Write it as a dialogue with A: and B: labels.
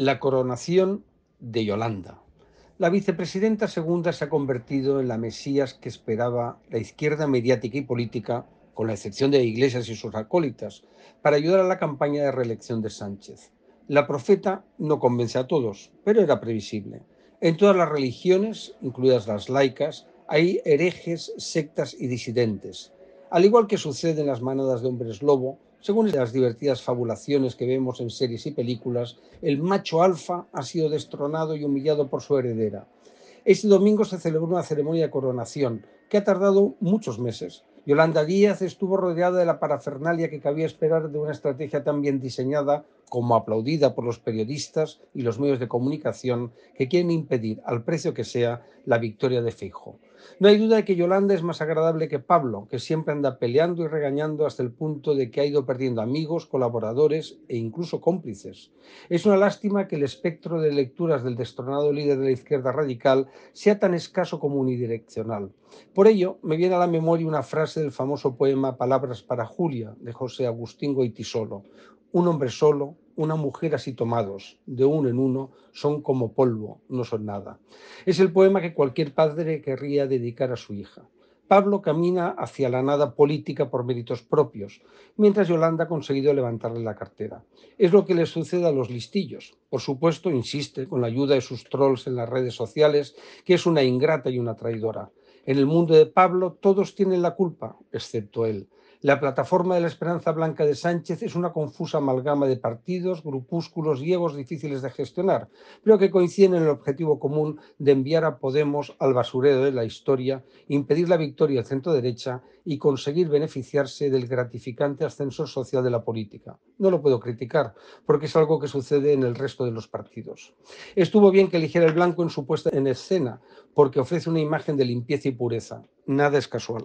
A: la coronación de Yolanda. La vicepresidenta segunda se ha convertido en la Mesías que esperaba la izquierda mediática y política, con la excepción de Iglesias y sus acólitas, para ayudar a la campaña de reelección de Sánchez. La profeta no convence a todos, pero era previsible. En todas las religiones, incluidas las laicas, hay herejes, sectas y disidentes. Al igual que sucede en las manadas de hombres lobo, según las divertidas fabulaciones que vemos en series y películas, el macho alfa ha sido destronado y humillado por su heredera. Este domingo se celebró una ceremonia de coronación que ha tardado muchos meses. Yolanda Díaz estuvo rodeada de la parafernalia que cabía esperar de una estrategia tan bien diseñada como aplaudida por los periodistas y los medios de comunicación que quieren impedir, al precio que sea, la victoria de Feijóo. No hay duda de que Yolanda es más agradable que Pablo, que siempre anda peleando y regañando hasta el punto de que ha ido perdiendo amigos, colaboradores e incluso cómplices. Es una lástima que el espectro de lecturas del destronado líder de la izquierda radical sea tan escaso como unidireccional. Por ello, me viene a la memoria una frase del famoso poema Palabras para Julia de José Agustín Goitisolo. Un hombre solo, una mujer así tomados, de uno en uno, son como polvo, no son nada. Es el poema que cualquier padre querría dedicar a su hija. Pablo camina hacia la nada política por méritos propios, mientras Yolanda ha conseguido levantarle la cartera. Es lo que le sucede a los listillos. Por supuesto, insiste, con la ayuda de sus trolls en las redes sociales, que es una ingrata y una traidora. En el mundo de Pablo todos tienen la culpa, excepto él. La plataforma de la Esperanza Blanca de Sánchez es una confusa amalgama de partidos, grupúsculos y egos difíciles de gestionar, pero que coinciden en el objetivo común de enviar a Podemos al basurero de la historia, impedir la victoria al centro derecha y conseguir beneficiarse del gratificante ascensor social de la política. No lo puedo criticar, porque es algo que sucede en el resto de los partidos. Estuvo bien que eligiera el blanco en su puesta en escena, porque ofrece una imagen de limpieza y pureza. Nada es casual.